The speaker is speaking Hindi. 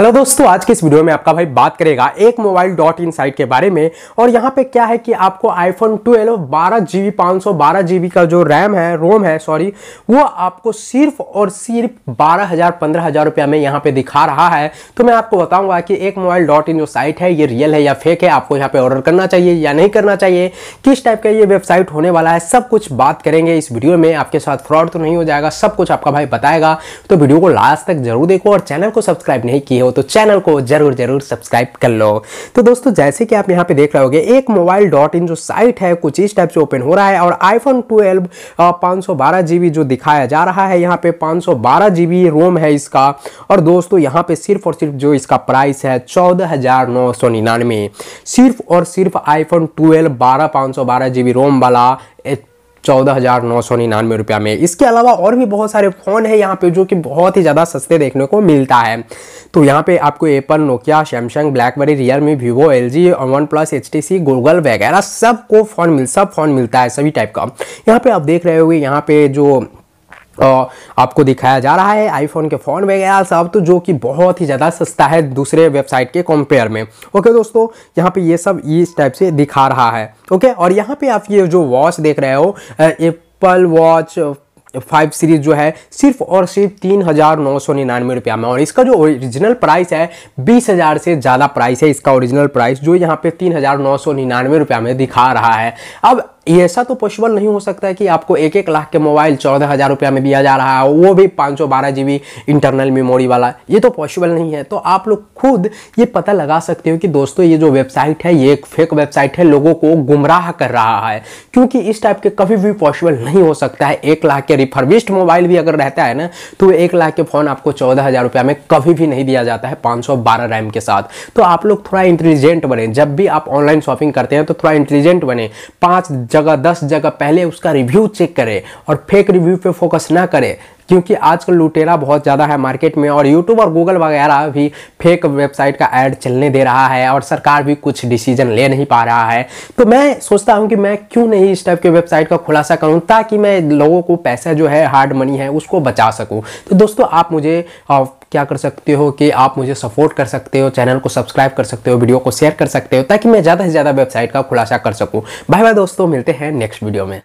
हेलो दोस्तों आज के इस वीडियो में आपका भाई बात करेगा एक मोबाइल डॉट इन साइट के बारे में और यहाँ पे क्या है कि आपको आईफोन 12 बारह जी बी पाँच सौ बारह जी बी का जो रैम है रोम है सॉरी वो आपको सिर्फ और सिर्फ बारह हज़ार पंद्रह हज़ार रुपया में यहाँ पे दिखा रहा है तो मैं आपको बताऊंगा कि एक मोबाइल डॉट इन जो साइट है ये रियल है या फेक है आपको यहाँ पर ऑर्डर करना चाहिए या नहीं करना चाहिए किस टाइप का ये वेबसाइट होने वाला है सब कुछ बात करेंगे इस वीडियो में आपके साथ फ्रॉड तो नहीं हो जाएगा सब कुछ आपका भाई बताएगा तो वीडियो को लास्ट तक जरूर देखो और चैनल को सब्सक्राइब नहीं किए हो तो चैनल को जरूर जरूर सब्सक्राइब कर लो तो दोस्तों जैसे कि आप यहाँ पे देख रहे होगे एक मोबाइल डॉट इन जो साइट है कुछ इस टाइप से ओपन हो रहा है और आईफोन ट्वेल्व पाँच सौ जो दिखाया जा रहा है यहाँ पे पाँच सौ रोम है इसका और दोस्तों यहाँ पे सिर्फ और सिर्फ जो इसका प्राइस है चौदह सिर्फ और सिर्फ आईफोन ट्वेल्व बारह पाँच सौ रोम वाला चौदह हज़ार नौ सौ निन्यानवे रुपया में इसके अलावा और भी बहुत सारे फ़ोन है यहाँ पे जो कि बहुत ही ज़्यादा सस्ते देखने को मिलता है तो यहाँ पे आपको Apple Nokia Samsung BlackBerry Realme Vivo L G और OnePlus H T C Google वगैरह सबको फ़ोन मिल सब फ़ोन मिलता है सभी टाइप का यहाँ पे आप देख रहे हो यहाँ पे जो आपको दिखाया जा रहा है आईफोन के फ़ोन वगैरह सब तो जो कि बहुत ही ज़्यादा सस्ता है दूसरे वेबसाइट के कंपेयर में ओके दोस्तों यहाँ पे ये सब इस टाइप से दिखा रहा है ओके और यहाँ पे आप ये जो वॉच देख रहे हो एप्पल वॉच फाइव सीरीज जो है सिर्फ और सिर्फ तीन हज़ार नौ सौ निन्यानवे रुपया में और इसका जो ओरिजिनल प्राइस है बीस हज़ार से ज़्यादा प्राइस है इसका ओरिजिनल प्राइस जो यहाँ पे तीन हज़ार नौ सौ निन्यानवे रुपया में दिखा रहा है अब ऐसा तो पॉसिबल नहीं हो सकता है कि आपको एक एक लाख के मोबाइल चौदह हज़ार रुपया में दिया जा रहा है वो भी पाँच सौ बारह जी बी इंटरनल मेमोरी वाला ये तो पॉसिबल नहीं है तो आप लोग खुद ये पता लगा सकते हो कि दोस्तों ये जो वेबसाइट है ये एक फेक वेबसाइट है लोगों को गुमराह कर रहा है क्योंकि इस टाइप के कभी भी पॉसिबल नहीं हो सकता है एक लाख के रिफर्बिश्ड मोबाइल भी अगर रहता है ना तो एक लाख के फ़ोन आपको चौदह हज़ार रुपया में कभी भी नहीं दिया जाता है पाँच सौ बारह रैम के साथ तो आप लोग थोड़ा इंटेलिजेंट बने जब भी आप ऑनलाइन शॉपिंग करते हैं तो थोड़ा इंटेलिजेंट बने पाँच जगह दस जगह पहले उसका रिव्यू चेक करें और फेक रिव्यू पे फोकस ना करें क्योंकि आजकल लुटेरा बहुत ज़्यादा है मार्केट में और यूट्यूब और गूगल वगैरह भी फेक वेबसाइट का ऐड चलने दे रहा है और सरकार भी कुछ डिसीजन ले नहीं पा रहा है तो मैं सोचता हूँ कि मैं क्यों नहीं इस टाइप की वेबसाइट का खुलासा करूँ ताकि मैं लोगों को पैसा जो है हार्ड मनी है उसको बचा सकूँ तो दोस्तों आप मुझे uh, क्या कर सकते हो कि आप मुझे सपोर्ट कर सकते हो चैनल को सब्सक्राइब कर सकते हो वीडियो को शेयर कर सकते हो ताकि मैं ज़्यादा से ज़्यादा वेबसाइट का खुलासा कर सकूँ बाय बाय दोस्तों मिलते हैं नेक्स्ट वीडियो में